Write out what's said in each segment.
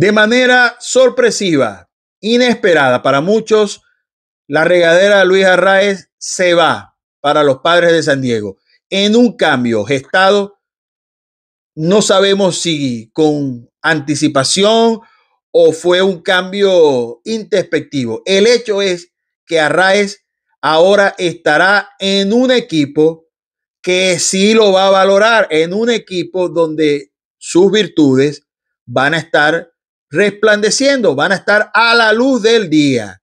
De manera sorpresiva, inesperada para muchos, la regadera Luis Arraez se va para los padres de San Diego. En un cambio gestado, no sabemos si con anticipación o fue un cambio introspectivo. El hecho es que Arraez ahora estará en un equipo que sí lo va a valorar, en un equipo donde sus virtudes van a estar resplandeciendo, van a estar a la luz del día.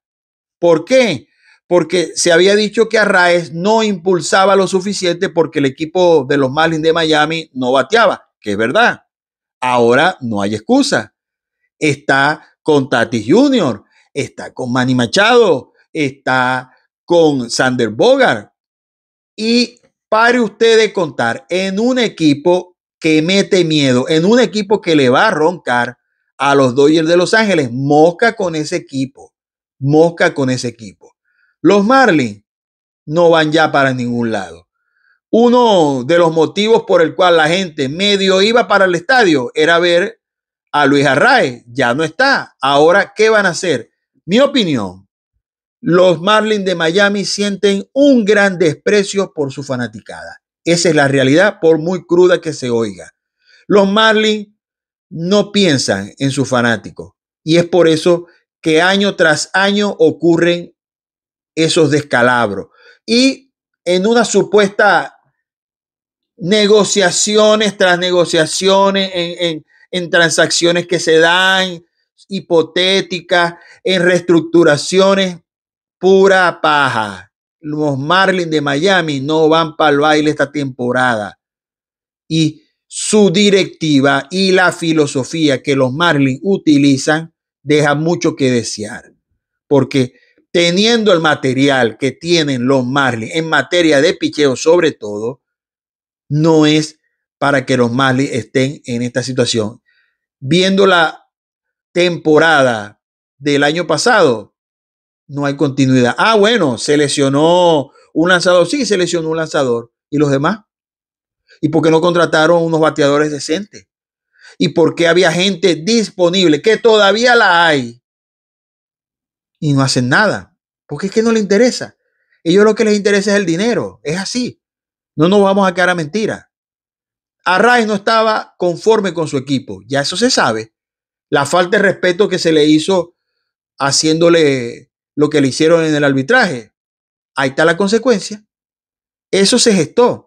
¿Por qué? Porque se había dicho que Arraez no impulsaba lo suficiente porque el equipo de los Marlins de Miami no bateaba, que es verdad. Ahora no hay excusa. Está con Tatis Jr., está con Manny Machado, está con Sander Bogart. Y pare usted de contar en un equipo que mete miedo, en un equipo que le va a roncar, a los Dodgers de Los Ángeles. Mosca con ese equipo. Mosca con ese equipo. Los Marlins no van ya para ningún lado. Uno de los motivos por el cual la gente medio iba para el estadio era ver a Luis Arraez. Ya no está. Ahora, ¿qué van a hacer? Mi opinión, los Marlins de Miami sienten un gran desprecio por su fanaticada. Esa es la realidad, por muy cruda que se oiga. Los Marlins no piensan en sus fanáticos. Y es por eso que año tras año ocurren esos descalabros. Y en una supuesta negociaciones tras negociaciones, en, transacciones que se dan, hipotéticas, en reestructuraciones, pura paja. Los Marlins de Miami no van para el baile esta temporada. Y su directiva y la filosofía que los Marlins utilizan deja mucho que desear, porque teniendo el material que tienen los Marlins en materia de picheo sobre todo, no es para que los Marlins estén en esta situación. Viendo la temporada del año pasado, no hay continuidad. Ah, bueno, seleccionó un lanzador, sí, se un lanzador. ¿Y los demás? ¿Y por qué no contrataron unos bateadores decentes? ¿Y por qué había gente disponible, que todavía la hay, y no hacen nada? Porque es que no le interesa. Ellos lo que les interesa es el dinero. Es así. No nos vamos a quedar a mentiras. no estaba conforme con su equipo. Ya eso se sabe. La falta de respeto que se le hizo haciéndole lo que le hicieron en el arbitraje. Ahí está la consecuencia. Eso se gestó.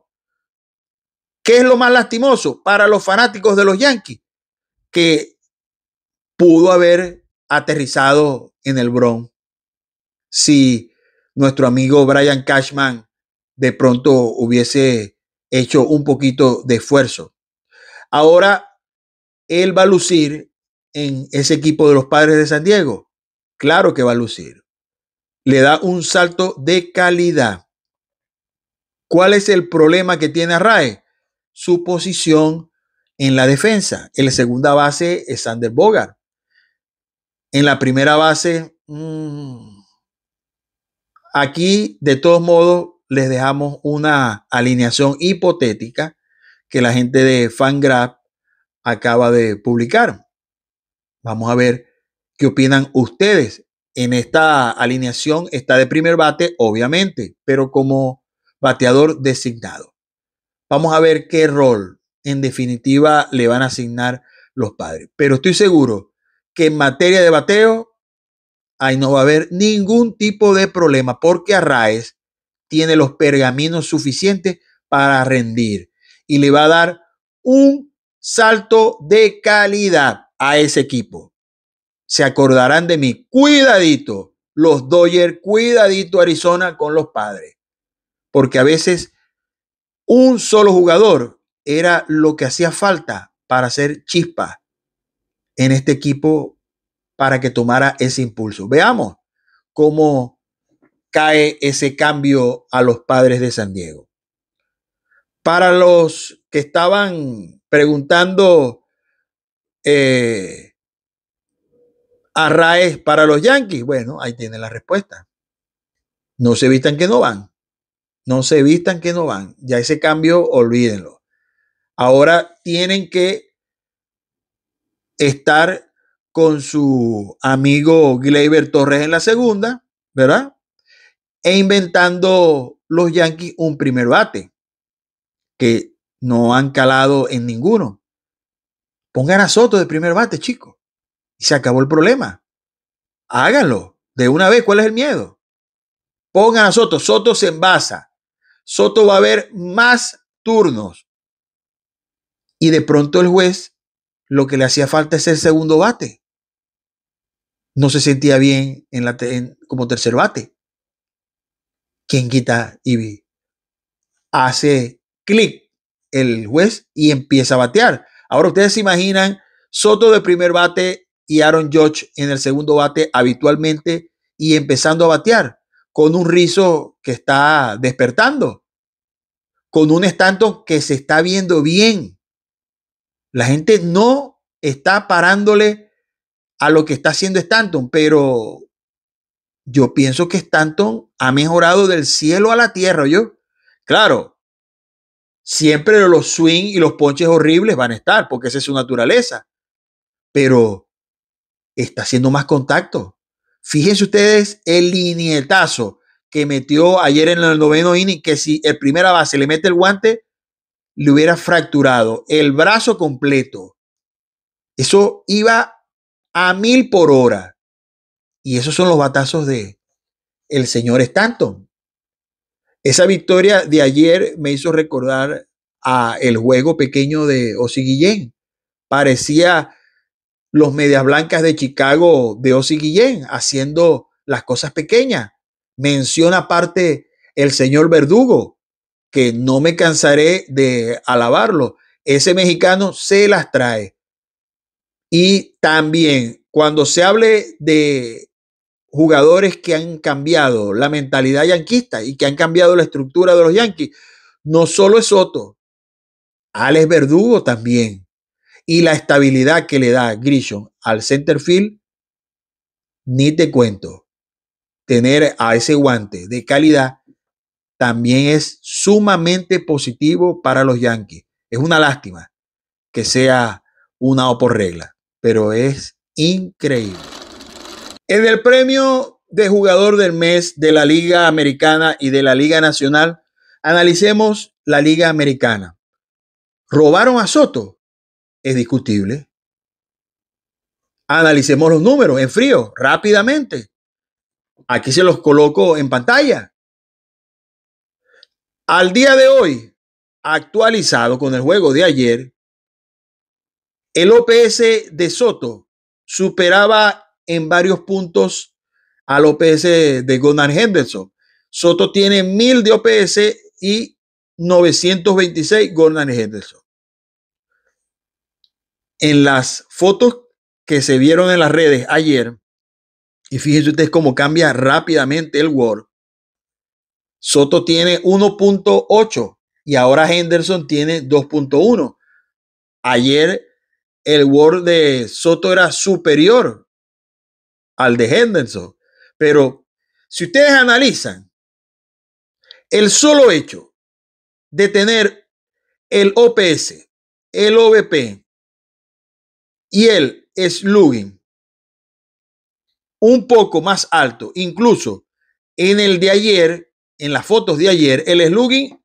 ¿Qué es lo más lastimoso para los fanáticos de los Yankees? Que pudo haber aterrizado en el Bronx si nuestro amigo Brian Cashman de pronto hubiese hecho un poquito de esfuerzo. Ahora él va a lucir en ese equipo de los padres de San Diego. Claro que va a lucir. Le da un salto de calidad. ¿Cuál es el problema que tiene Arrae? su posición en la defensa. En la segunda base es Sander Bogart. En la primera base, mm, aquí de todos modos les dejamos una alineación hipotética que la gente de Fangraph acaba de publicar. Vamos a ver qué opinan ustedes. En esta alineación está de primer bate, obviamente, pero como bateador designado. Vamos a ver qué rol en definitiva le van a asignar los padres. Pero estoy seguro que en materia de bateo, ahí no va a haber ningún tipo de problema porque Arraes tiene los pergaminos suficientes para rendir y le va a dar un salto de calidad a ese equipo. Se acordarán de mí. Cuidadito, los Dodgers, cuidadito Arizona con los padres. Porque a veces un solo jugador era lo que hacía falta para hacer chispa en este equipo para que tomara ese impulso. Veamos cómo cae ese cambio a los padres de San Diego. Para los que estaban preguntando eh, a Raíz para los Yankees, bueno, ahí tienen la respuesta. No se evitan que no van. No se vistan que no van. Ya ese cambio, olvídenlo. Ahora tienen que estar con su amigo Gleyber Torres en la segunda, ¿verdad? E inventando los Yankees un primer bate, que no han calado en ninguno. Pongan a Soto de primer bate, chicos. Y se acabó el problema. Háganlo de una vez. ¿Cuál es el miedo? Pongan a Soto. Soto se envasa. Soto va a haber más turnos. Y de pronto el juez lo que le hacía falta es el segundo bate. No se sentía bien en la como tercer bate. Quien quita y hace clic el juez y empieza a batear. Ahora ustedes se imaginan Soto de primer bate y Aaron Judge en el segundo bate habitualmente y empezando a batear con un rizo que está despertando con un Stanton que se está viendo bien. La gente no está parándole a lo que está haciendo Stanton, pero yo pienso que Stanton ha mejorado del cielo a la tierra, yo. Claro, siempre los swing y los ponches horribles van a estar, porque esa es su naturaleza. Pero está haciendo más contacto. Fíjense ustedes el tazo que metió ayer en el noveno inning, que si el primera base le mete el guante, le hubiera fracturado el brazo completo. Eso iba a mil por hora. Y esos son los batazos de el señor Stanton. Esa victoria de ayer me hizo recordar a el juego pequeño de Osi Guillén. Parecía los medias blancas de Chicago de Osi Guillén haciendo las cosas pequeñas menciona aparte el señor Verdugo, que no me cansaré de alabarlo. Ese mexicano se las trae. Y también cuando se hable de jugadores que han cambiado la mentalidad yanquista y que han cambiado la estructura de los yanquis, no solo es Soto, Alex Verdugo también. Y la estabilidad que le da Grisham al centerfield, ni te cuento tener a ese guante de calidad también es sumamente positivo para los Yankees. Es una lástima que sea una o por regla, pero es increíble. En el premio de jugador del mes de la Liga Americana y de la Liga Nacional, analicemos la Liga Americana. ¿Robaron a Soto? Es discutible. Analicemos los números en frío, rápidamente. Aquí se los coloco en pantalla. Al día de hoy, actualizado con el juego de ayer, el OPS de Soto superaba en varios puntos al OPS de Gunnar Henderson. Soto tiene 1000 de OPS y 926 Gunnar Henderson. En las fotos que se vieron en las redes ayer, y fíjense ustedes cómo cambia rápidamente el Word. Soto tiene 1.8 y ahora Henderson tiene 2.1. Ayer el Word de Soto era superior al de Henderson. Pero si ustedes analizan el solo hecho de tener el OPS, el OVP y el slugging un poco más alto. Incluso en el de ayer, en las fotos de ayer, el slugging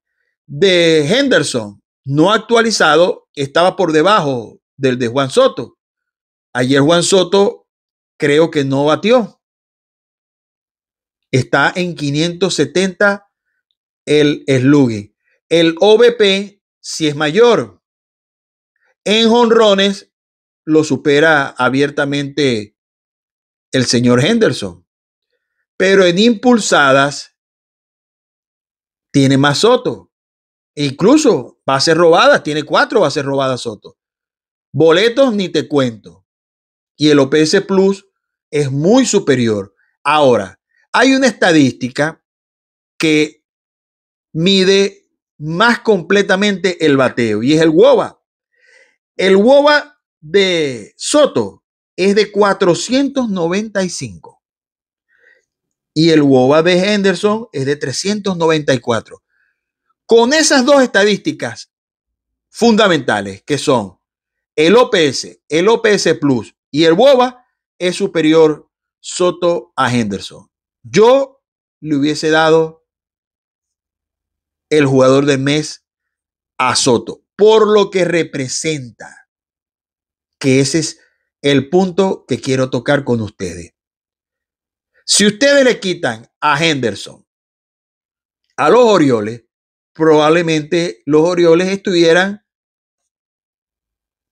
de Henderson no actualizado estaba por debajo del de Juan Soto. Ayer Juan Soto creo que no batió. Está en 570 el slugging. El OBP si es mayor. En jonrones lo supera abiertamente el señor Henderson. Pero en impulsadas tiene más Soto. incluso ser robadas, tiene cuatro bases robadas Soto. Boletos ni te cuento. Y el OPS Plus es muy superior. Ahora, hay una estadística que mide más completamente el bateo y es el WOBA. El WOBA de Soto es de 495. Y el WOBA de Henderson es de 394. Con esas dos estadísticas fundamentales que son el OPS, el OPS Plus y el WOBA, es superior Soto a Henderson. Yo le hubiese dado el jugador del mes a Soto por lo que representa, que ese es el punto que quiero tocar con ustedes. Si ustedes le quitan a Henderson, a los Orioles, probablemente los Orioles estuvieran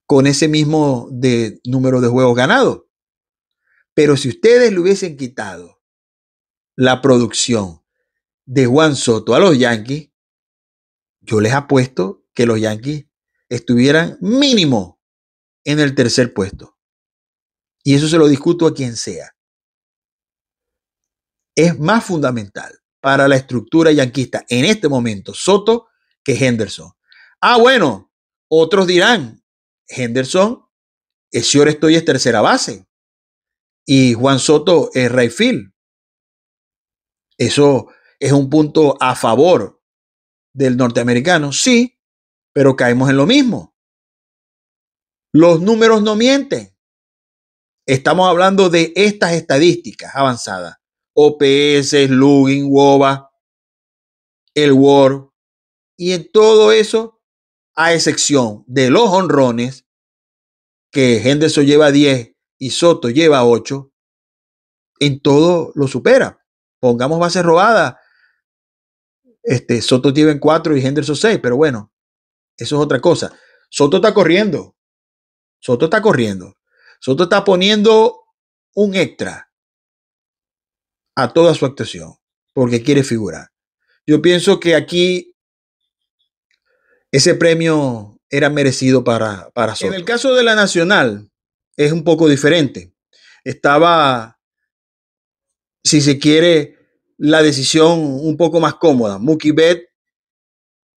con ese mismo de número de juegos ganados. Pero si ustedes le hubiesen quitado la producción de Juan Soto a los Yankees, yo les apuesto que los Yankees estuvieran mínimo en el tercer puesto. Y eso se lo discuto a quien sea. Es más fundamental para la estructura yanquista en este momento Soto que Henderson. Ah, bueno, otros dirán, Henderson es eh, Estoy es tercera base y Juan Soto es right Eso es un punto a favor del norteamericano, sí, pero caemos en lo mismo. Los números no mienten. Estamos hablando de estas estadísticas avanzadas. OPS, Lugin, WOBA, el WAR. Y en todo eso, a excepción de los honrones, que Henderson lleva 10 y Soto lleva 8, en todo lo supera. Pongamos bases robada. Este, Soto lleva en 4 y Henderson 6, pero bueno, eso es otra cosa. Soto está corriendo. Soto está corriendo. Soto está poniendo un extra a toda su actuación porque quiere figurar. Yo pienso que aquí ese premio era merecido para, para Soto. En el caso de la Nacional es un poco diferente. Estaba, si se quiere, la decisión un poco más cómoda. Mookie Bet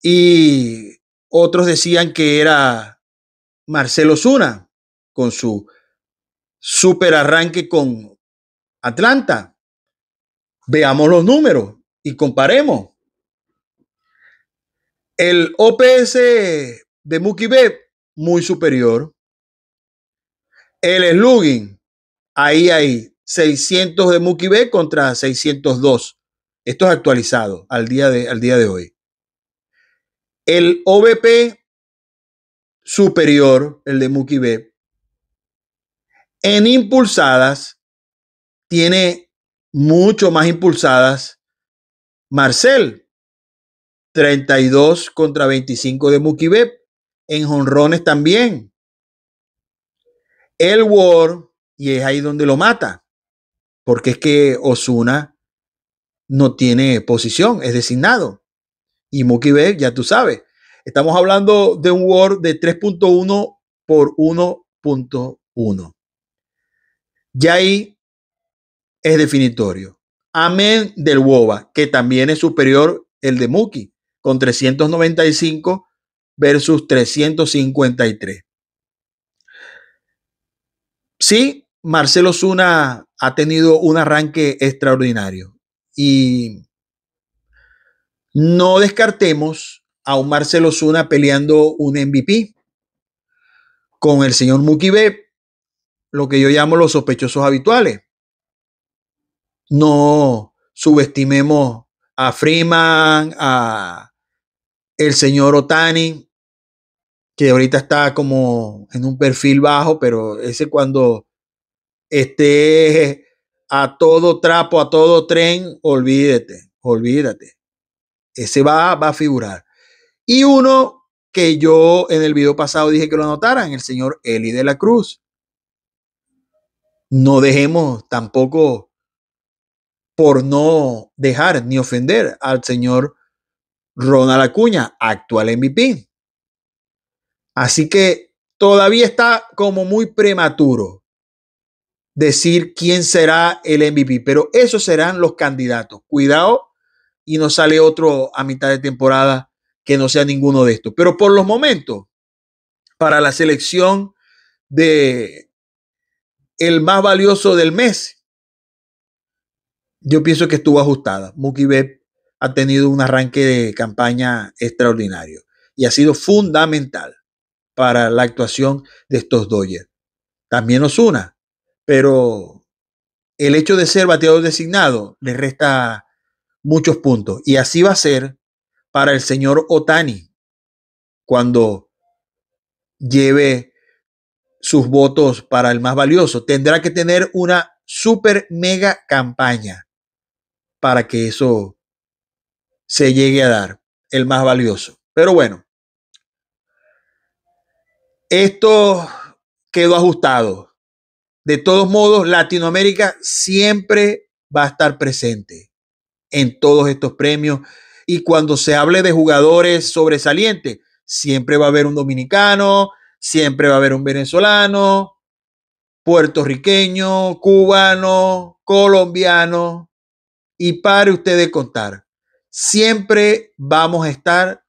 y otros decían que era Marcelo Zuna con su super arranque con Atlanta. Veamos los números y comparemos. El OPS de Mookie muy superior. El slugging ahí hay 600 de Mookie contra 602. Esto es actualizado al día de, al día de hoy. El OBP superior, el de Mookie en impulsadas tiene mucho más impulsadas Marcel, 32 contra 25 de Mukibeb. En jonrones también. El War y es ahí donde lo mata, porque es que Osuna no tiene posición, es designado. Y Mukibeb, ya tú sabes, estamos hablando de un War de 3.1 por 1.1. Y ahí es definitorio. Amén del Woba, que también es superior el de Muki, con 395 versus 353. Sí, Marcelo Zuna ha tenido un arranque extraordinario y no descartemos a un Marcelo Zuna peleando un MVP con el señor Muki lo que yo llamo los sospechosos habituales. No subestimemos a Freeman, a el señor Otani, que ahorita está como en un perfil bajo, pero ese cuando esté a todo trapo, a todo tren, olvídate, olvídate. Ese va, va a figurar. Y uno que yo en el video pasado dije que lo anotaran, el señor Eli de la Cruz no dejemos tampoco por no dejar ni ofender al señor Ronald Acuña, actual MVP. Así que todavía está como muy prematuro decir quién será el MVP, pero esos serán los candidatos. Cuidado y no sale otro a mitad de temporada que no sea ninguno de estos. Pero por los momentos, para la selección de el más valioso del mes, yo pienso que estuvo ajustada. Muki ha tenido un arranque de campaña extraordinario y ha sido fundamental para la actuación de estos Dodgers. También Osuna, pero el hecho de ser bateador designado le resta muchos puntos y así va a ser para el señor Otani cuando lleve sus votos para el más valioso. Tendrá que tener una super mega campaña para que eso se llegue a dar, el más valioso. Pero bueno, esto quedó ajustado. De todos modos, Latinoamérica siempre va a estar presente en todos estos premios. Y cuando se hable de jugadores sobresalientes, siempre va a haber un dominicano, siempre va a haber un venezolano, puertorriqueño, cubano, colombiano, y pare usted de contar. Siempre vamos a estar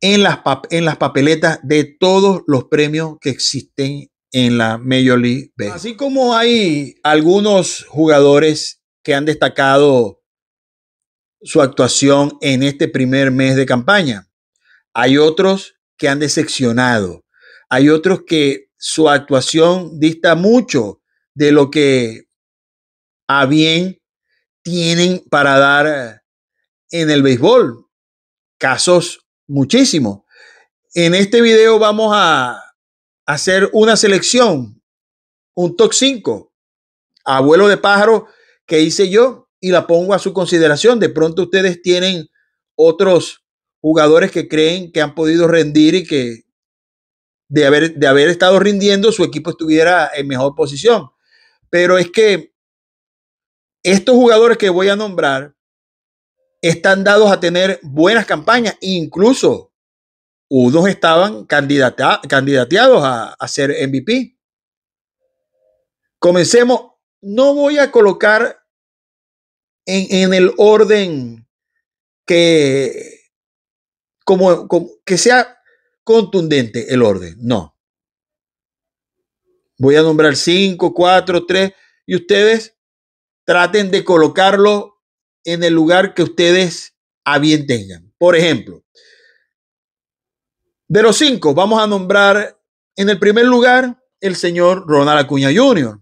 en las, en las papeletas de todos los premios que existen en la Major League B. Así como hay algunos jugadores que han destacado su actuación en este primer mes de campaña, hay otros que han decepcionado. Hay otros que su actuación dista mucho de lo que a bien tienen para dar en el béisbol. Casos muchísimos. En este video vamos a hacer una selección, un top 5, abuelo de pájaro que hice yo y la pongo a su consideración. De pronto ustedes tienen otros jugadores que creen que han podido rendir y que de haber, de haber estado rindiendo su equipo estuviera en mejor posición. Pero es que estos jugadores que voy a nombrar están dados a tener buenas campañas, incluso unos estaban candidata, candidateados a, ser MVP. Comencemos. No voy a colocar en el orden que como, que sea contundente el orden. No. Voy a nombrar cinco, cuatro, tres, y ustedes traten de colocarlo en el lugar que ustedes a bien tengan. Por ejemplo, de los cinco, vamos a nombrar en el primer lugar el señor Ronald Acuña Jr.,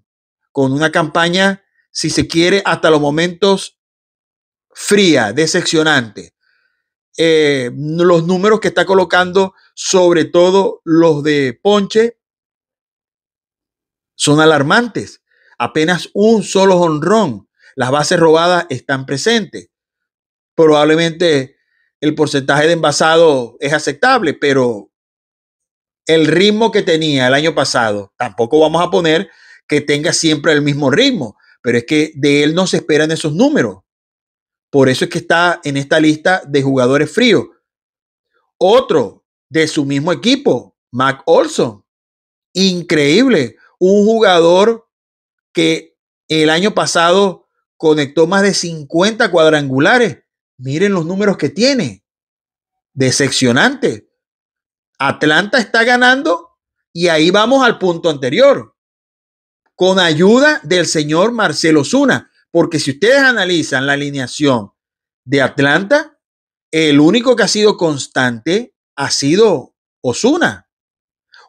con una campaña, si se quiere, hasta los momentos fría, decepcionante. Eh, los números que está colocando, sobre todo los de Ponche, son alarmantes. Apenas un solo honrón. Las bases robadas están presentes. Probablemente el porcentaje de envasado es aceptable, pero el ritmo que tenía el año pasado, tampoco vamos a poner que tenga siempre el mismo ritmo, pero es que de él no se esperan esos números. Por eso es que está en esta lista de jugadores fríos. Otro de su mismo equipo, Mac Olson. Increíble. Un jugador que el año pasado conectó más de 50 cuadrangulares. Miren los números que tiene. Decepcionante. Atlanta está ganando y ahí vamos al punto anterior. Con ayuda del señor Marcelo Zuna. Porque si ustedes analizan la alineación de Atlanta, el único que ha sido constante ha sido Osuna.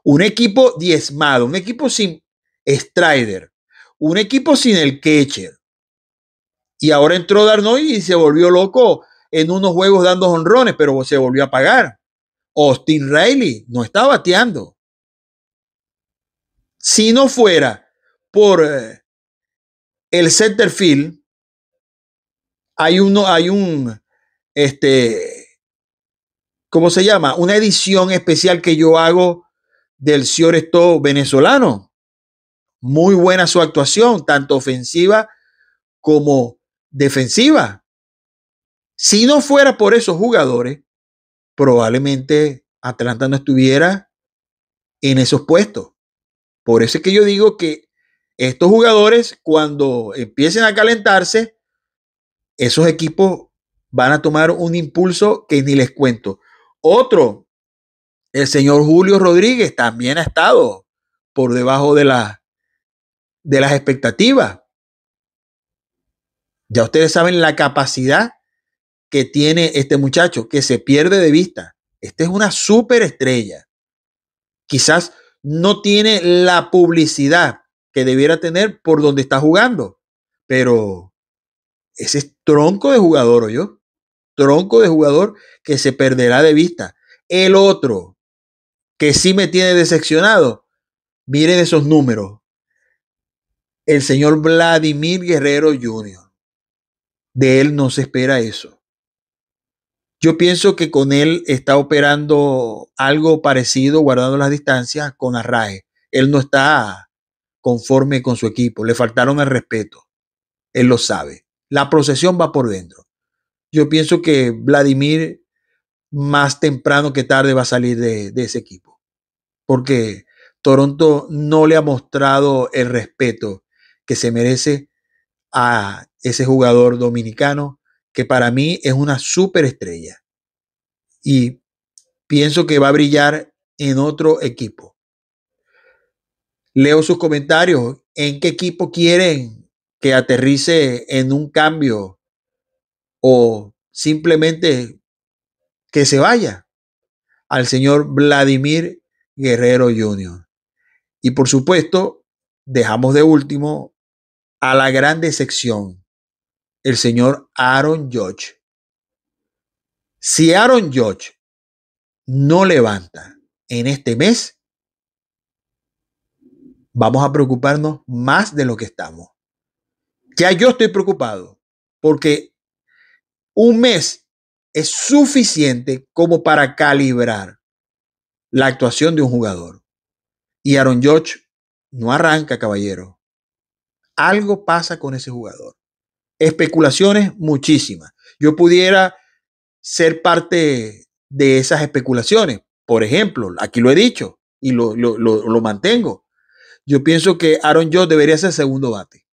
Un equipo diezmado, un equipo sin Strider, un equipo sin el catcher. Y ahora entró Darnoy y se volvió loco en unos juegos dando honrones, pero se volvió a pagar. Austin Riley no está bateando. Si no fuera por eh, el center field, hay uno, hay un, este, ¿cómo se llama? Una edición especial que yo hago del Cioresto venezolano. Muy buena su actuación, tanto ofensiva como defensiva. Si no fuera por esos jugadores, probablemente Atlanta no estuviera en esos puestos. Por eso es que yo digo que estos jugadores cuando empiecen a calentarse, esos equipos van a tomar un impulso que ni les cuento. Otro, el señor Julio Rodríguez también ha estado por debajo de, la, de las expectativas. Ya ustedes saben la capacidad que tiene este muchacho, que se pierde de vista. Este es una superestrella. Quizás no tiene la publicidad, que debiera tener por donde está jugando. Pero ese es tronco de jugador, o yo. Tronco de jugador que se perderá de vista. El otro, que sí me tiene decepcionado, miren esos números. El señor Vladimir Guerrero Jr. De él no se espera eso. Yo pienso que con él está operando algo parecido, guardando las distancias con Arrae. Él no está conforme con su equipo. Le faltaron el respeto. Él lo sabe. La procesión va por dentro. Yo pienso que Vladimir más temprano que tarde va a salir de, ese equipo. Porque Toronto no le ha mostrado el respeto que se merece a ese jugador dominicano, que para mí es una superestrella. Y pienso que va a brillar en otro equipo leo sus comentarios. ¿En qué equipo quieren que aterrice en un cambio o simplemente que se vaya al señor Vladimir Guerrero Jr.? Y por supuesto, dejamos de último a la gran decepción, el señor Aaron Judge. Si Aaron George no levanta en este mes, vamos a preocuparnos más de lo que estamos. Ya yo estoy preocupado porque un mes es suficiente como para calibrar la actuación de un jugador. Y Aaron George no arranca, caballero. Algo pasa con ese jugador. Especulaciones muchísimas. Yo pudiera ser parte de esas especulaciones. Por ejemplo, aquí lo he dicho y lo, lo, lo mantengo. Yo pienso que Aaron Jones debería ser segundo bate.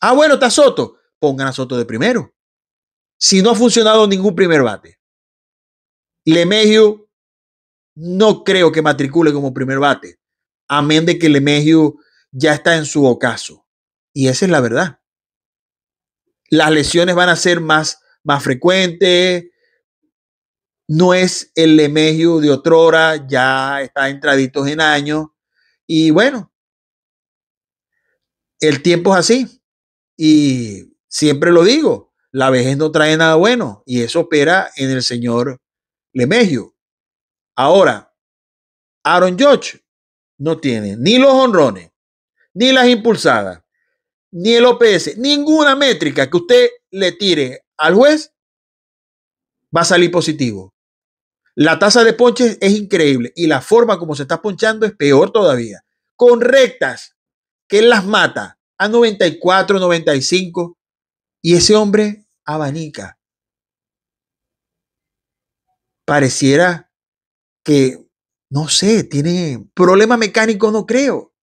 Ah, bueno, está Soto. Pongan a Soto de primero. Si no ha funcionado ningún primer bate. Lemegio no creo que matricule como primer bate. Amén de que Lemegio ya está en su ocaso. Y esa es la verdad. Las lesiones van a ser más, más frecuentes. No es el Lemegio de otrora, ya está entraditos en años y bueno, el tiempo es así. Y siempre lo digo, la vejez no trae nada bueno. Y eso opera en el señor Lemegio. Ahora, Aaron George no tiene ni los honrones, ni las impulsadas, ni el OPS, ninguna métrica que usted le tire al juez va a salir positivo. La tasa de ponches es increíble y la forma como se está ponchando es peor todavía. Con rectas, que él las mata a 94, 95 y ese hombre abanica. Pareciera que, no sé, tiene problema mecánico, no creo,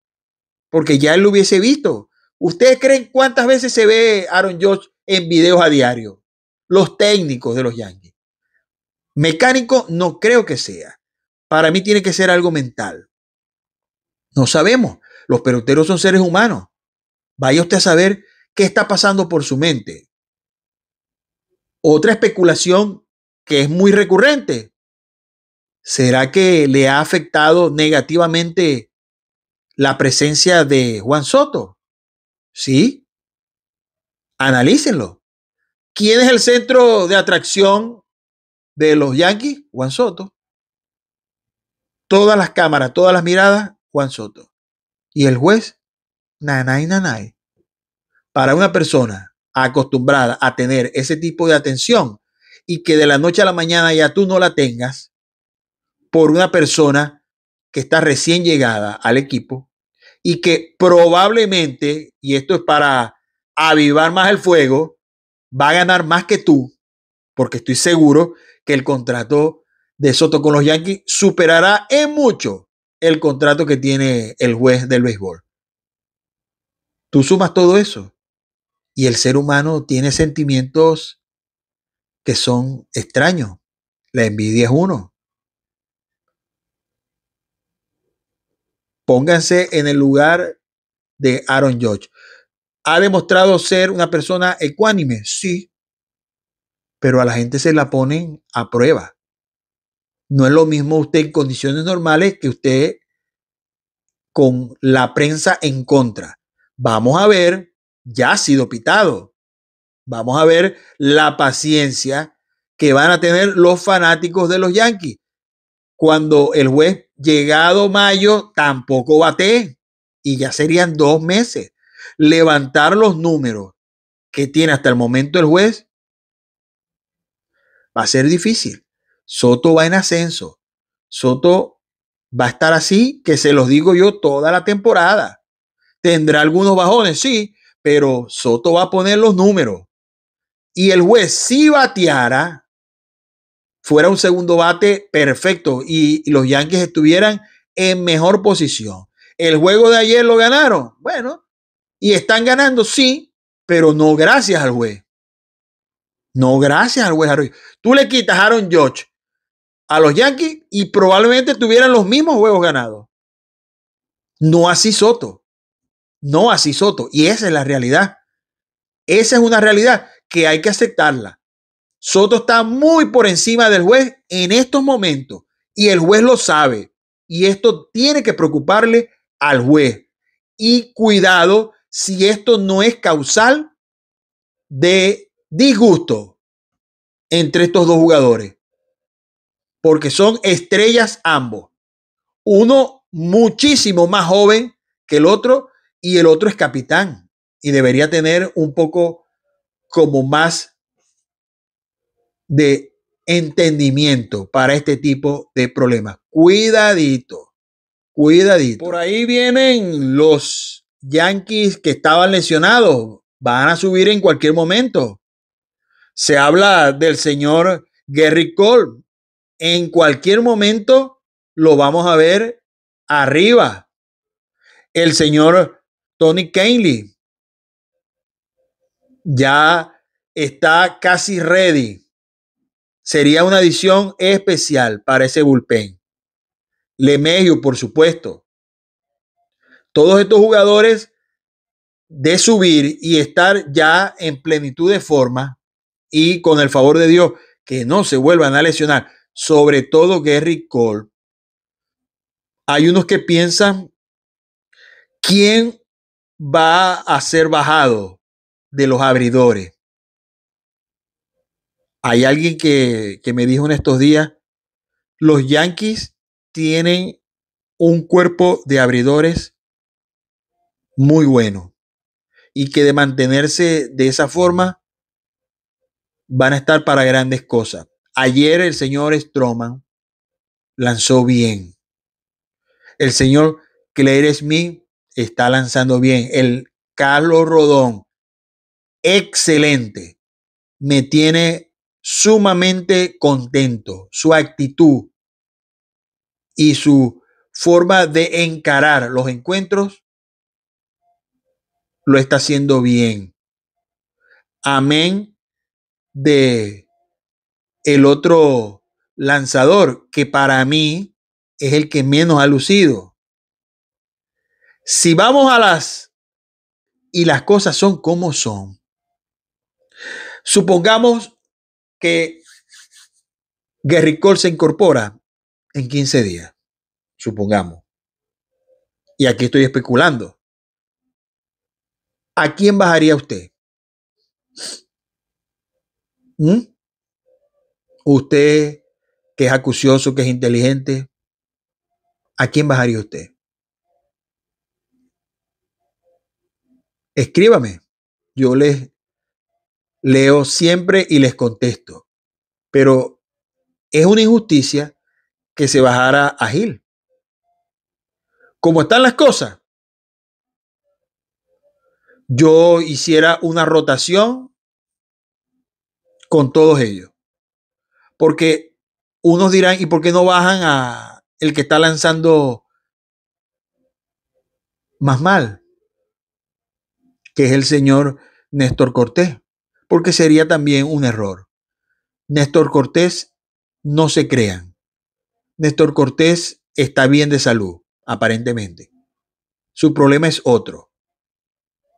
porque ya él lo hubiese visto. ¿Ustedes creen cuántas veces se ve Aaron George en videos a diario? Los técnicos de los Yankees. Mecánico no creo que sea. Para mí tiene que ser algo mental. No sabemos. Los peloteros son seres humanos. Vaya usted a saber qué está pasando por su mente. Otra especulación que es muy recurrente. ¿Será que le ha afectado negativamente la presencia de Juan Soto? Sí. Analícenlo. ¿Quién es el centro de atracción de los Yankees, Juan Soto. Todas las cámaras, todas las miradas, Juan Soto. Y el juez, nanay, nanay. Para una persona acostumbrada a tener ese tipo de atención y que de la noche a la mañana ya tú no la tengas por una persona que está recién llegada al equipo y que probablemente, y esto es para avivar más el fuego, va a ganar más que tú porque estoy seguro que el contrato de Soto con los Yankees superará en mucho el contrato que tiene el juez del béisbol. Tú sumas todo eso y el ser humano tiene sentimientos que son extraños. La envidia es uno. Pónganse en el lugar de Aaron George. ¿Ha demostrado ser una persona ecuánime? Sí, pero a la gente se la ponen a prueba. No es lo mismo usted en condiciones normales que usted con la prensa en contra. Vamos a ver, ya ha sido pitado. Vamos a ver la paciencia que van a tener los fanáticos de los Yankees. Cuando el juez, llegado mayo, tampoco bate y ya serían dos meses. Levantar los números que tiene hasta el momento el juez va a ser difícil. Soto va en ascenso. Soto va a estar así, que se los digo yo, toda la temporada. Tendrá algunos bajones, sí, pero Soto va a poner los números. Y el juez, si bateara, fuera un segundo bate perfecto y, los Yankees estuvieran en mejor posición. El juego de ayer lo ganaron. Bueno, y están ganando, sí, pero no gracias al juez. No, gracias al juez. Tú le quitas a Aaron George a los Yankees y probablemente tuvieran los mismos juegos ganados. No así Soto. No así Soto. Y esa es la realidad. Esa es una realidad que hay que aceptarla. Soto está muy por encima del juez en estos momentos y el juez lo sabe. Y esto tiene que preocuparle al juez. Y cuidado si esto no es causal de disgusto entre estos dos jugadores. Porque son estrellas ambos. Uno muchísimo más joven que el otro y el otro es capitán y debería tener un poco como más de entendimiento para este tipo de problemas. Cuidadito, cuidadito. Por ahí vienen los Yankees que estaban lesionados. Van a subir en cualquier momento. Se habla del señor Gary Cole. En cualquier momento lo vamos a ver arriba. El señor Tony Kaney ya está casi ready. Sería una edición especial para ese bullpen. LeMegio por supuesto. Todos estos jugadores de subir y estar ya en plenitud de forma y con el favor de Dios que no se vuelvan a lesionar, sobre todo Gary Cole. Hay unos que piensan quién va a ser bajado de los abridores. Hay alguien que, que me dijo en estos días, los Yankees tienen un cuerpo de abridores muy bueno y que de mantenerse de esa forma van a estar para grandes cosas. Ayer el señor Stroman lanzó bien. El señor Claire Smith está lanzando bien. El Carlos Rodón, excelente. Me tiene sumamente contento. Su actitud y su forma de encarar los encuentros lo está haciendo bien. Amén de el otro lanzador, que para mí es el que menos ha lucido. Si vamos a las y las cosas son como son. Supongamos que Gary Cole se incorpora en 15 días, supongamos. Y aquí estoy especulando. ¿A quién bajaría usted? ¿Mm? Usted que es acucioso, que es inteligente, ¿a quién bajaría usted? Escríbame. Yo les leo siempre y les contesto. Pero es una injusticia que se bajara a Gil. Como están las cosas, yo hiciera una rotación con todos ellos. Porque unos dirán, ¿y por qué no bajan a el que está lanzando más mal? Que es el señor Néstor Cortés, porque sería también un error. Néstor Cortés no se crean. Néstor Cortés está bien de salud, aparentemente. Su problema es otro.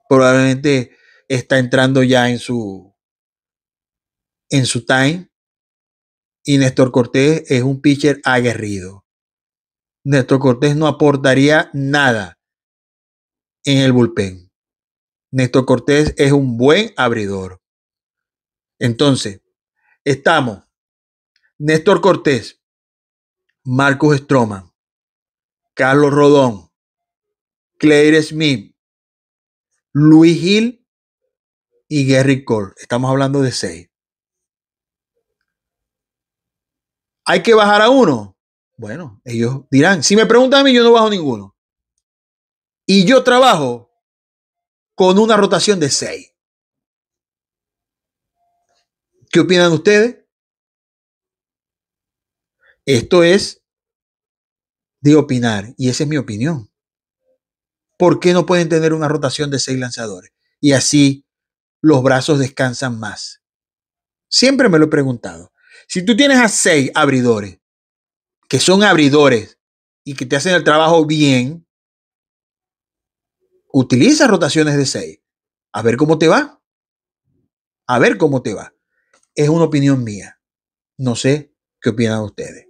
Probablemente está entrando ya en su en su time y Néstor Cortés es un pitcher aguerrido. Néstor Cortés no aportaría nada en el bullpen. Néstor Cortés es un buen abridor. Entonces, estamos Néstor Cortés, Marcos Stroman, Carlos Rodón, Claire Smith, Luis Gil y Gary Cole. Estamos hablando de seis. hay que bajar a uno. Bueno, ellos dirán, si me preguntan a mí, yo no bajo ninguno. Y yo trabajo con una rotación de seis. ¿Qué opinan ustedes? Esto es de opinar y esa es mi opinión. ¿Por qué no pueden tener una rotación de seis lanzadores? Y así los brazos descansan más. Siempre me lo he preguntado. Si tú tienes a seis abridores, que son abridores y que te hacen el trabajo bien, utiliza rotaciones de seis. A ver cómo te va. A ver cómo te va. Es una opinión mía. No sé qué opinan ustedes.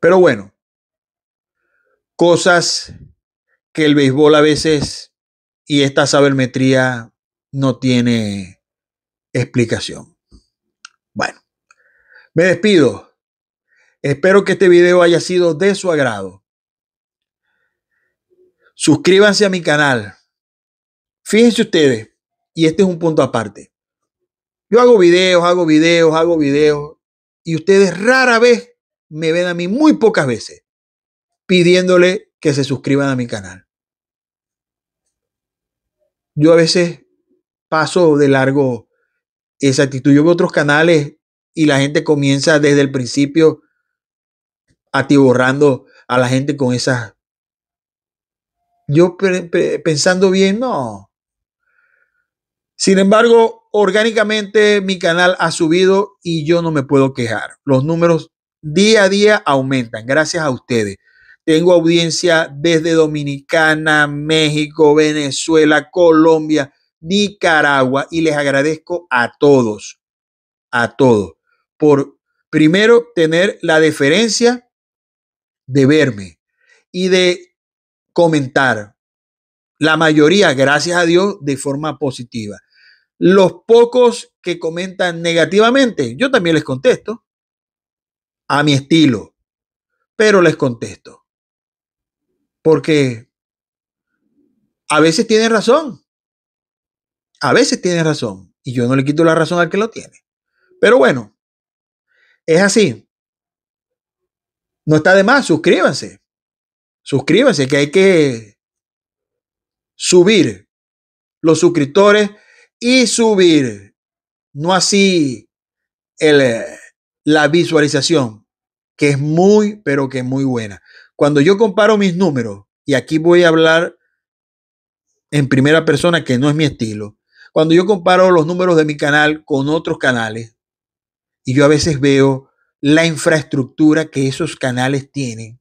Pero bueno, cosas que el béisbol a veces y esta sabermetría no tiene explicación. Me despido. Espero que este video haya sido de su agrado. Suscríbanse a mi canal. Fíjense ustedes, y este es un punto aparte. Yo hago videos, hago videos, hago videos, y ustedes rara vez me ven a mí muy pocas veces pidiéndole que se suscriban a mi canal. Yo a veces paso de largo esa actitud. Yo veo otros canales y la gente comienza desde el principio atiborrando a la gente con esas... Yo pensando bien, no. Sin embargo, orgánicamente mi canal ha subido y yo no me puedo quejar. Los números día a día aumentan gracias a ustedes. Tengo audiencia desde Dominicana, México, Venezuela, Colombia, Nicaragua y les agradezco a todos, a todos por primero tener la deferencia de verme y de comentar. La mayoría, gracias a Dios, de forma positiva. Los pocos que comentan negativamente, yo también les contesto a mi estilo, pero les contesto. Porque a veces tienen razón. A veces tienen razón. Y yo no le quito la razón al que lo tiene. Pero bueno, es así. No está de más, suscríbanse. Suscríbanse, que hay que subir los suscriptores y subir, no así eh, la visualización, que es muy, pero que es muy buena. Cuando yo comparo mis números, y aquí voy a hablar en primera persona, que no es mi estilo, cuando yo comparo los números de mi canal con otros canales, y yo a veces veo la infraestructura que esos canales tienen.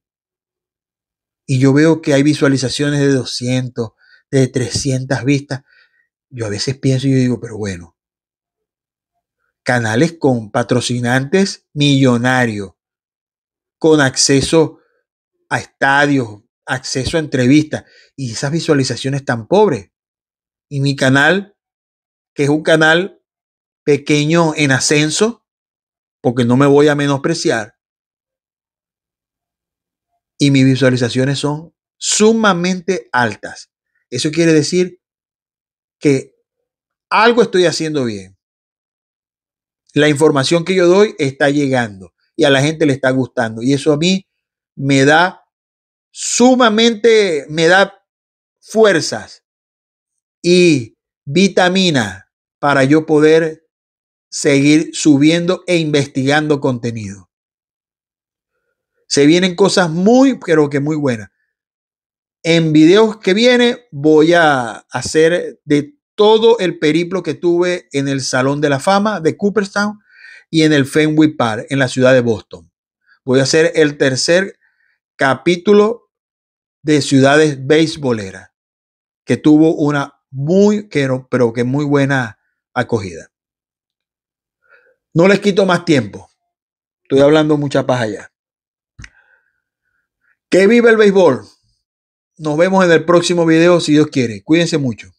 Y yo veo que hay visualizaciones de 200, de 300 vistas. Yo a veces pienso y digo, pero bueno, canales con patrocinantes millonarios, con acceso a estadios, acceso a entrevistas y esas visualizaciones tan pobres. Y mi canal, que es un canal pequeño en ascenso, porque no me voy a menospreciar. Y mis visualizaciones son sumamente altas. Eso quiere decir que algo estoy haciendo bien. La información que yo doy está llegando y a la gente le está gustando. Y eso a mí me da sumamente, me da fuerzas y vitamina para yo poder seguir subiendo e investigando contenido. Se vienen cosas muy, pero que muy buenas. En videos que viene voy a hacer de todo el periplo que tuve en el Salón de la Fama de Cooperstown y en el Fenway Park en la ciudad de Boston. Voy a hacer el tercer capítulo de ciudades beisboleras que tuvo una muy, pero que muy buena acogida. No les quito más tiempo. Estoy hablando mucha paz allá. Que vive el béisbol. Nos vemos en el próximo video si Dios quiere. Cuídense mucho.